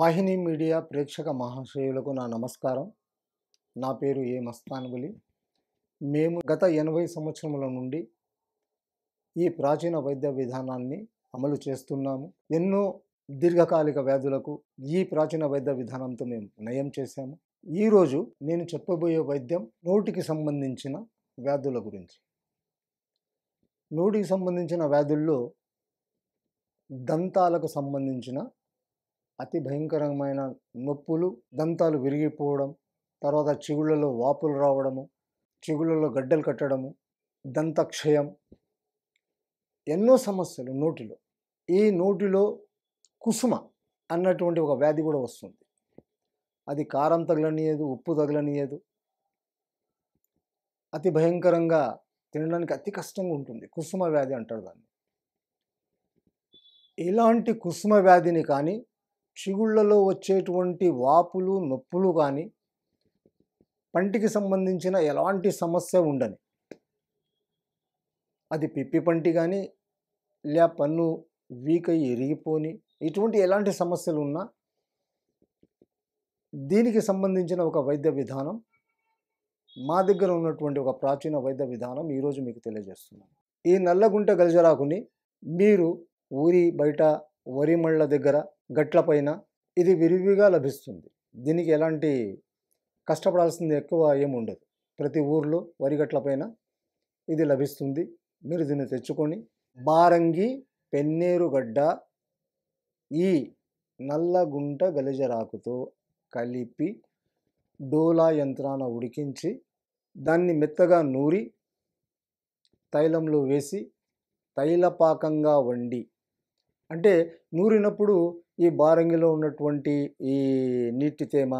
వాహిని media ప్రేక్షక మహాశయులకు నా నమస్కారం నా పేరు ఏ మస్తానుగులి మేము గత ఎనభై సంవత్సరముల నుండి ఈ ప్రాచీన వైద్య విధానాన్ని అమలు చేస్తున్నాము ఎన్నో దీర్ఘకాలిక వ్యాధులకు ఈ ప్రాచీన వైద్య విధానంతో మేము నయం చేశాము ఈరోజు నేను చెప్పబోయే వైద్యం నోటికి సంబంధించిన వ్యాధుల గురించి నోటికి సంబంధించిన వ్యాధుల్లో దంతాలకు సంబంధించిన అతి భయంకరమైన నొప్పులు దంతాలు విరిగిపోవడం తర్వాత చిగుళ్ళలో వాపులు రావడము చిగుళ్ళలో గడ్డలు కట్టడము దంతక్షయం ఎన్నో సమస్యలు నోటిలో ఈ నోటిలో కుసుమ అన్నటువంటి ఒక వ్యాధి కూడా వస్తుంది అది కారం తగలనియదు ఉప్పు తగలనియదు అతి భయంకరంగా తినడానికి అతి కష్టంగా ఉంటుంది కుసుమ వ్యాధి అంటారు దాన్ని ఇలాంటి కుసుమ వ్యాధిని కానీ చిగుళ్లలో వచ్చేటువంటి వాపులు నొప్పులు కానీ పంటికి సంబంధించిన ఎలాంటి సమస్య ఉండని అది పిప్పి పంటి కానీ లే పన్ను వీక్ అయ్యి ఎరిగిపోని ఇటువంటి ఎలాంటి సమస్యలు ఉన్నా దీనికి సంబంధించిన ఒక వైద్య విధానం మా దగ్గర ఉన్నటువంటి ఒక ప్రాచీన వైద్య విధానం ఈరోజు మీకు తెలియజేస్తున్నాను ఈ నల్లగుంట గలజరాకుని మీరు ఊరి బయట వరిమళ్ళ దగ్గర గట్లపైన ఇది విరివిగా లభిస్తుంది దీనికి ఎలాంటి కష్టపడాల్సింది ఎక్కువ ఏమి ఉండదు ప్రతి ఊర్లో వరి గట్లపైన ఇది లభిస్తుంది మీరు దీన్ని తెచ్చుకొని బారంగి పెన్నేరుగడ్డ ఈ నల్లగుంట గలిజరాకుతో కలిపి డోలా యంత్రాన ఉడికించి దాన్ని మెత్తగా నూరి తైలంలో వేసి తైలపాకంగా వండి అంటే నూరినప్పుడు ఈ బారంగిలో ఉన్నటువంటి ఈ నీటి తేమ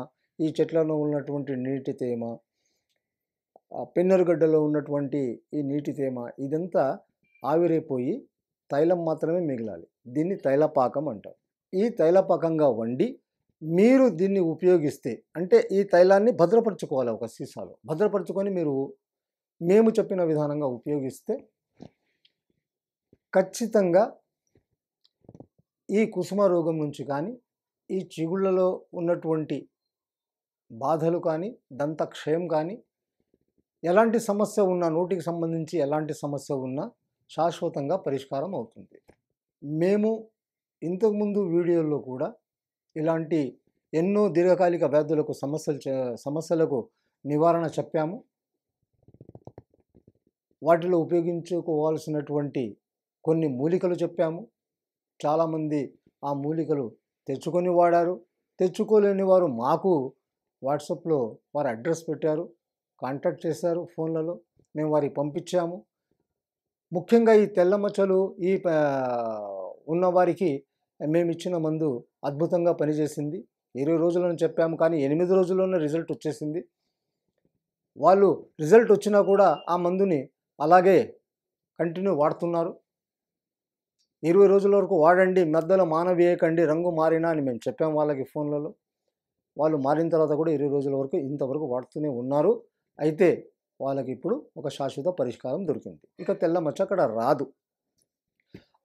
ఈ చెట్లలో ఉన్నటువంటి నీటి తేమ పిన్నరుగడ్డలో ఉన్నటువంటి ఈ నీటి తేమ ఇదంతా ఆవిరైపోయి తైలం మాత్రమే మిగలాలి దీన్ని తైలపాకం అంటారు ఈ తైలపాకంగా వండి మీరు దీన్ని ఉపయోగిస్తే అంటే ఈ తైలాన్ని భద్రపరచుకోవాలి ఒక సీసాలో భద్రపరచుకొని మీరు మేము చెప్పిన విధానంగా ఉపయోగిస్తే ఖచ్చితంగా ఈ కుసుమ రోగం నుంచి కానీ ఈ చిగుళ్ళలో ఉన్నటువంటి బాధలు కానీ దంతక్షయం కానీ ఎలాంటి సమస్య ఉన్నా నోటికి సంబంధించి ఎలాంటి సమస్య ఉన్నా శాశ్వతంగా పరిష్కారం అవుతుంది మేము ఇంతకుముందు వీడియోల్లో కూడా ఇలాంటి ఎన్నో దీర్ఘకాలిక వ్యాధులకు సమస్యలు సమస్యలకు నివారణ చెప్పాము వాటిలో ఉపయోగించుకోవాల్సినటువంటి కొన్ని మూలికలు చెప్పాము చాలామంది ఆ మూలికలు తెచ్చుకొని వాడారు తెచ్చుకోలేని వారు మాకు వాట్సాప్లో వారు అడ్రస్ పెట్టారు కాంటాక్ట్ చేశారు ఫోన్లలో మేము వారికి పంపించాము ముఖ్యంగా ఈ తెల్ల మచ్చలు ఈ ఉన్నవారికి మేము ఇచ్చిన మందు అద్భుతంగా పనిచేసింది ఇరవై రోజులను చెప్పాము కానీ ఎనిమిది రోజుల్లోనే రిజల్ట్ వచ్చేసింది వాళ్ళు రిజల్ట్ వచ్చినా కూడా ఆ మందుని అలాగే కంటిన్యూ వాడుతున్నారు ఇరవై రోజుల వరకు వాడండి మధ్యలో మానవేయకండి రంగు మారినా అని మేము చెప్పాం వాళ్ళకి ఫోన్లలో వాళ్ళు మారిన తర్వాత కూడా ఇరవై రోజుల వరకు ఇంతవరకు వాడుతూనే ఉన్నారు అయితే వాళ్ళకి ఇప్పుడు ఒక శాశ్వత పరిష్కారం దొరికింది ఇక తెల్ల మచ్చ అక్కడ రాదు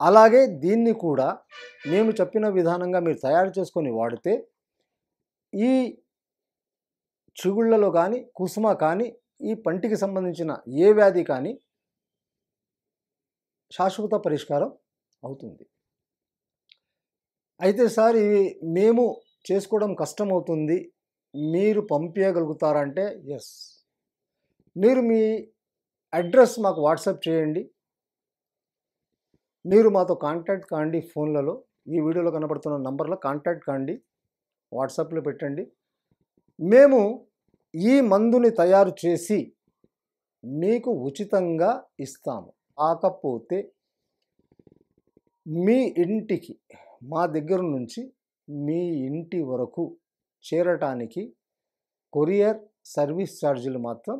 అలాగే దీన్ని కూడా మేము చెప్పిన విధానంగా మీరు తయారు చేసుకొని వాడితే ఈ చిగుళ్ళలో కానీ కుసుమ కానీ ఈ పంటికి సంబంధించిన ఏ వ్యాధి కానీ శాశ్వత పరిష్కారం అవుతుంది అయితే సార్ ఇవి మేము చేసుకోవడం కష్టం అవుతుంది మీరు పంపించగలుగుతారంటే ఎస్ మీరు మీ అడ్రస్ మాకు వాట్సాప్ చేయండి మీరు మాతో కాంటాక్ట్ కాండి ఫోన్లలో ఈ వీడియోలో కనబడుతున్న నంబర్లో కాంటాక్ట్ కాండి వాట్సాప్లో పెట్టండి మేము ఈ మందుని తయారు చేసి మీకు ఉచితంగా ఇస్తాము కాకపోతే మీ ఇంటికి మా దగ్గర నుంచి మీ ఇంటి వరకు చేరటానికి కొరియర్ సర్వీస్ ఛార్జీలు మాత్రం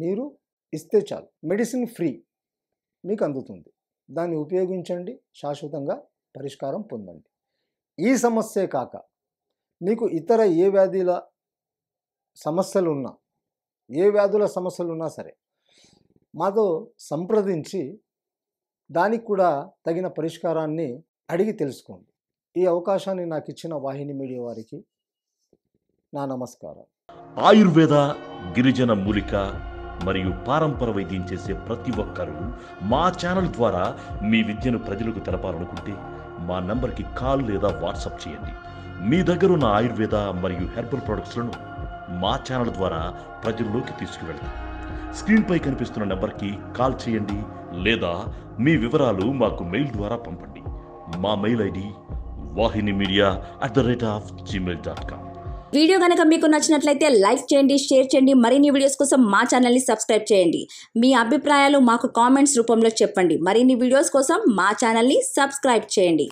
మీరు ఇస్తే చాలు మెడిసిన్ ఫ్రీ మీకు అందుతుంది దాన్ని ఉపయోగించండి శాశ్వతంగా పరిష్కారం పొందండి ఈ సమస్యే కాక మీకు ఇతర ఏ వ్యాధుల సమస్యలు ఉన్నా ఏ వ్యాధుల సమస్యలు ఉన్నా సరే మాతో సంప్రదించి దానికి కూడా తగిన పరిష్కారాన్ని అడిగి తెలుసుకోండి ఈ అవకాశాన్ని నాకు ఇచ్చిన వాహిని మీడియా వారికి నా నమస్కారం ఆయుర్వేద గిరిజన మూలిక మరియు పారంపర వైద్యం చేసే ప్రతి ఒక్కరూ మా ఛానల్ ద్వారా మీ విద్యను ప్రజలకు తెలపాలనుకుంటే మా నంబర్కి కాల్ లేదా వాట్సాప్ చేయండి మీ దగ్గర ఉన్న ఆయుర్వేద మరియు హెర్బల్ ప్రొడక్ట్స్లను మా ఛానల్ ద్వారా ప్రజల్లోకి తీసుకువెళ్తాం స్క్రీన్పై కనిపిస్తున్న నెంబర్కి కాల్ చేయండి లేదా మీ వివరాలు మాకు మెయిల్ ద్వారా పంపండి మా mail ID Vahini media at the rate of Gmail dot com video కనుక మీకు నచ్చినట్లయితే లైక్ చేయండి షేర్ చేయండి మరిన్ని వీడియోస్ కోసం మా ఛానల్ని సబ్స్క్రైబ్ చేయండి మీ అభిప్రాయాలు మాకు కామెంట్స్ రూపంలో చెప్పండి మరిన్ని వీడియోస్ కోసం మా ఛానల్ని సబ్స్క్రైబ్ చేయండి